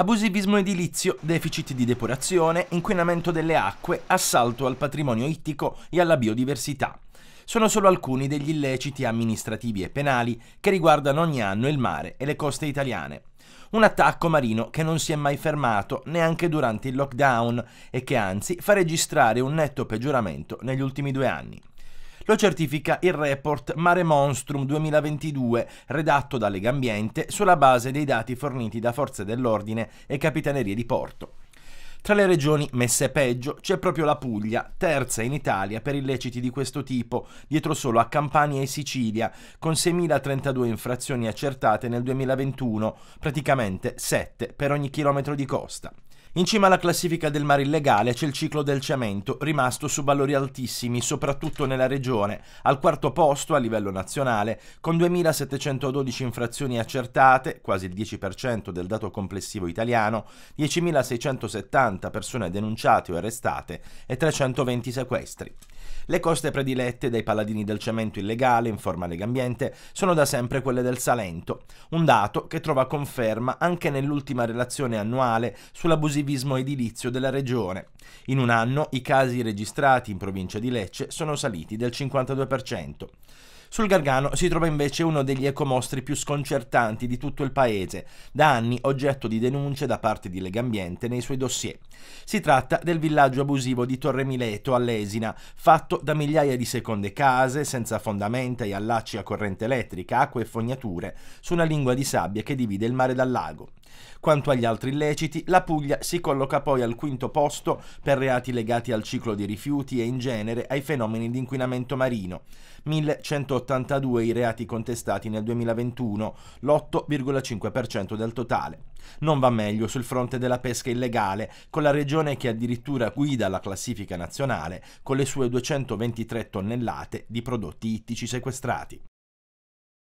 abusivismo edilizio, deficit di depurazione, inquinamento delle acque, assalto al patrimonio ittico e alla biodiversità. Sono solo alcuni degli illeciti amministrativi e penali che riguardano ogni anno il mare e le coste italiane. Un attacco marino che non si è mai fermato neanche durante il lockdown e che anzi fa registrare un netto peggioramento negli ultimi due anni. Lo certifica il report Mare Monstrum 2022, redatto da Legambiente sulla base dei dati forniti da forze dell'ordine e capitanerie di porto. Tra le regioni messe peggio c'è proprio la Puglia, terza in Italia per illeciti di questo tipo, dietro solo a Campania e Sicilia, con 6.032 infrazioni accertate nel 2021, praticamente 7 per ogni chilometro di costa. In cima alla classifica del mare illegale c'è il ciclo del cemento, rimasto su valori altissimi, soprattutto nella regione, al quarto posto a livello nazionale, con 2.712 infrazioni accertate, quasi il 10% del dato complessivo italiano, 10.670 persone denunciate o arrestate e 320 sequestri. Le coste predilette dai paladini del cemento illegale in forma legambiente sono da sempre quelle del Salento, un dato che trova conferma anche nell'ultima relazione annuale sull'abusivo l'abusivismo edilizio della regione. In un anno i casi registrati in provincia di Lecce sono saliti del 52%. Sul Gargano si trova invece uno degli ecomostri più sconcertanti di tutto il paese, da anni oggetto di denunce da parte di Legambiente nei suoi dossier. Si tratta del villaggio abusivo di Torre Mileto all'Esina, fatto da migliaia di seconde case, senza fondamenta e allacci a corrente elettrica, acqua e fognature, su una lingua di sabbia che divide il mare dal lago. Quanto agli altri illeciti, la Puglia si colloca poi al quinto posto per reati legati al ciclo dei rifiuti e in genere ai fenomeni di inquinamento marino. 1182 i reati contestati nel 2021, l'8,5% del totale. Non va meglio sul fronte della pesca illegale, con la regione che addirittura guida la classifica nazionale con le sue 223 tonnellate di prodotti ittici sequestrati.